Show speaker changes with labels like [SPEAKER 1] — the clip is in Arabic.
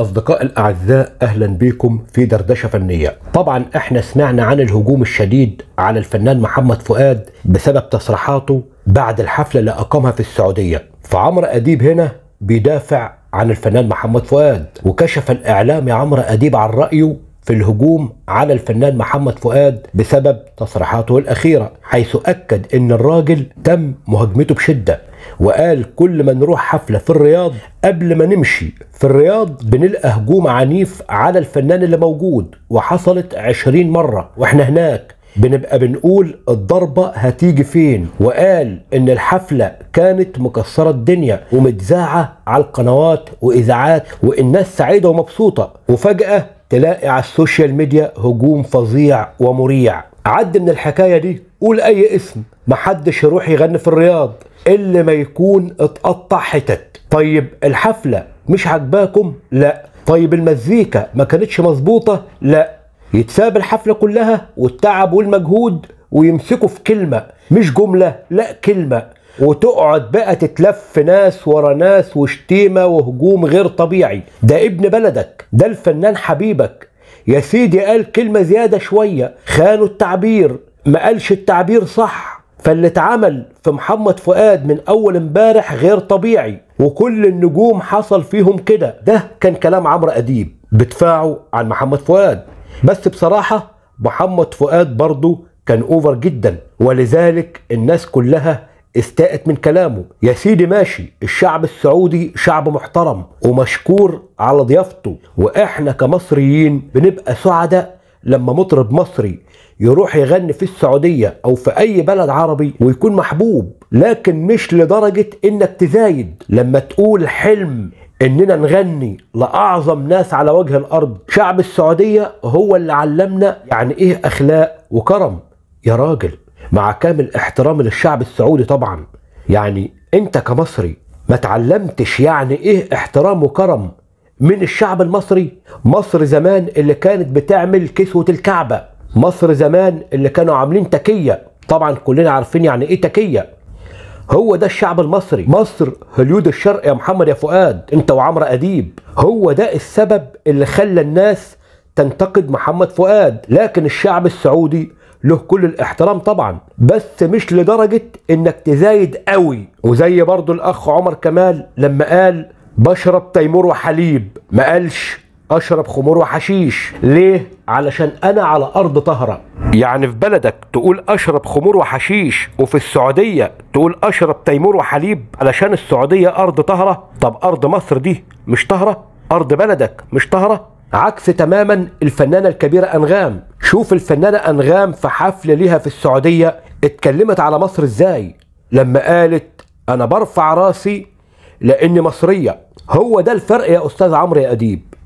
[SPEAKER 1] أصدقاء الأعزاء أهلا بكم في دردشة فنية طبعا احنا سمعنا عن الهجوم الشديد على الفنان محمد فؤاد بسبب تصريحاته بعد الحفلة اللي أقامها في السعودية فعمرو أديب هنا بيدافع عن الفنان محمد فؤاد وكشف الإعلامي عمرو أديب عن رأيه في الهجوم على الفنان محمد فؤاد بسبب تصريحاته الأخيرة حيث أكد أن الراجل تم مهاجمته بشدة وقال كل ما نروح حفلة في الرياض قبل ما نمشي في الرياض بنلقى هجوم عنيف على الفنان اللي موجود وحصلت عشرين مرة واحنا هناك بنبقى بنقول الضربة هتيجي فين وقال ان الحفلة كانت مكسرة الدنيا ومتذاعة على القنوات واذاعات والناس سعيدة ومبسوطة وفجأة تلاقي على السوشيال ميديا هجوم فظيع ومريع عد من الحكاية دي قول اي اسم محدش يروح يغني في الرياض اللي ما يكون اتقطع حتت طيب الحفلة مش عجباكم لا طيب المزيكا ما كانتش مظبوطة لا يتساب الحفلة كلها والتعب والمجهود ويمسكوا في كلمة مش جملة لا كلمة وتقعد بقى تتلف ناس ورا ناس وشتيمة وهجوم غير طبيعي ده ابن بلدك ده الفنان حبيبك يا سيدي قال كلمة زيادة شوية خانوا التعبير ما قالش التعبير صح فاللي اتعمل في محمد فؤاد من اول امبارح غير طبيعي وكل النجوم حصل فيهم كده ده كان كلام عمرو اديب بدفاعه عن محمد فؤاد بس بصراحه محمد فؤاد برضه كان اوفر جدا ولذلك الناس كلها استاءت من كلامه يا سيدي ماشي الشعب السعودي شعب محترم ومشكور على ضيافته واحنا كمصريين بنبقى سعداء لما مطرب مصري يروح يغني في السعودية أو في أي بلد عربي ويكون محبوب لكن مش لدرجة إنك تزايد لما تقول حلم إننا نغني لأعظم ناس على وجه الأرض شعب السعودية هو اللي علمنا يعني إيه أخلاق وكرم يا راجل مع كامل احترام للشعب السعودي طبعا يعني أنت كمصري ما تعلمتش يعني إيه احترام وكرم من الشعب المصري مصر زمان اللي كانت بتعمل كسوة الكعبة مصر زمان اللي كانوا عاملين تكية طبعا كلنا عارفين يعني ايه تكية هو ده الشعب المصري مصر هليود الشرق يا محمد يا فؤاد انت وعمرو اديب هو ده السبب اللي خلى الناس تنتقد محمد فؤاد لكن الشعب السعودي له كل الاحترام طبعا بس مش لدرجة انك تزايد قوي وزي برضو الاخ عمر كمال لما قال بشرب تيمور وحليب ما قالش اشرب خمور وحشيش ليه علشان انا على ارض طهره يعني في بلدك تقول اشرب خمور وحشيش وفي السعوديه تقول اشرب تيمور وحليب علشان السعوديه ارض طهره طب ارض مصر دي مش طهره ارض بلدك مش طهره عكس تماما الفنانه الكبيره انغام شوف الفنانه انغام في حفله ليها في السعوديه اتكلمت على مصر ازاي لما قالت انا برفع راسي لان مصريه هو ده الفرق يا استاذ عمرو يا اديب